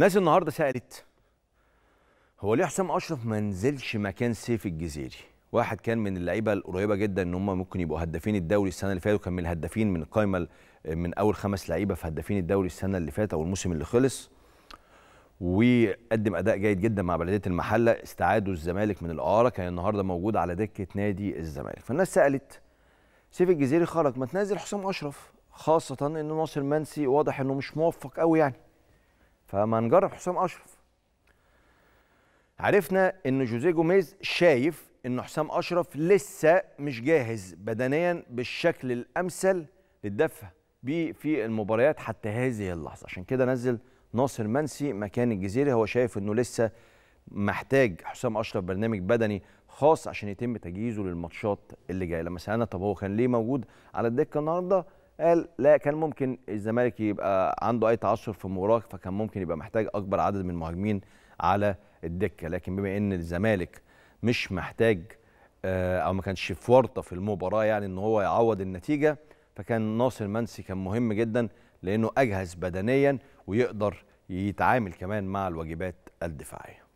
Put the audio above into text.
ناس النهارده سالت هو ليه حسام اشرف ما نزلش مكان سيف الجزيري واحد كان من اللعيبه القريبه جدا ان هم ممكن يبقوا هدافين الدوري السنه اللي فاتت وكان من الهدافين من القائمه من اول خمس لعيبه في هدافين الدوري السنه اللي فاتت او الموسم اللي خلص وقدم اداء جيد جدا مع بلديه المحله استعادوا الزمالك من الاعاره كان النهارده موجود على دكه نادي الزمالك فالناس سالت سيف الجزيري خرج ما تنزل حسام اشرف خاصه ان ناصر منسي واضح انه مش موفق قوي يعني فما نجرب حسام اشرف عرفنا ان جوزيه جوميز شايف ان حسام اشرف لسه مش جاهز بدنيا بالشكل الامثل للدفع بيه في المباريات حتى هذه اللحظه عشان كده نزل ناصر منسي مكان الجزيره هو شايف انه لسه محتاج حسام اشرف برنامج بدني خاص عشان يتم تجهيزه للماتشات اللي جايه لما سالنا طب هو كان ليه موجود على الدكه النهارده قال لا كان ممكن الزمالك يبقى عنده اي تعثر في المباراه فكان ممكن يبقى محتاج اكبر عدد من المهاجمين على الدكه لكن بما ان الزمالك مش محتاج آه، او ما كانش في ورطه في المباراه يعني ان هو يعوض النتيجه فكان ناصر منسي كان مهم جدا لانه اجهز بدنيا ويقدر يتعامل كمان مع الواجبات الدفاعيه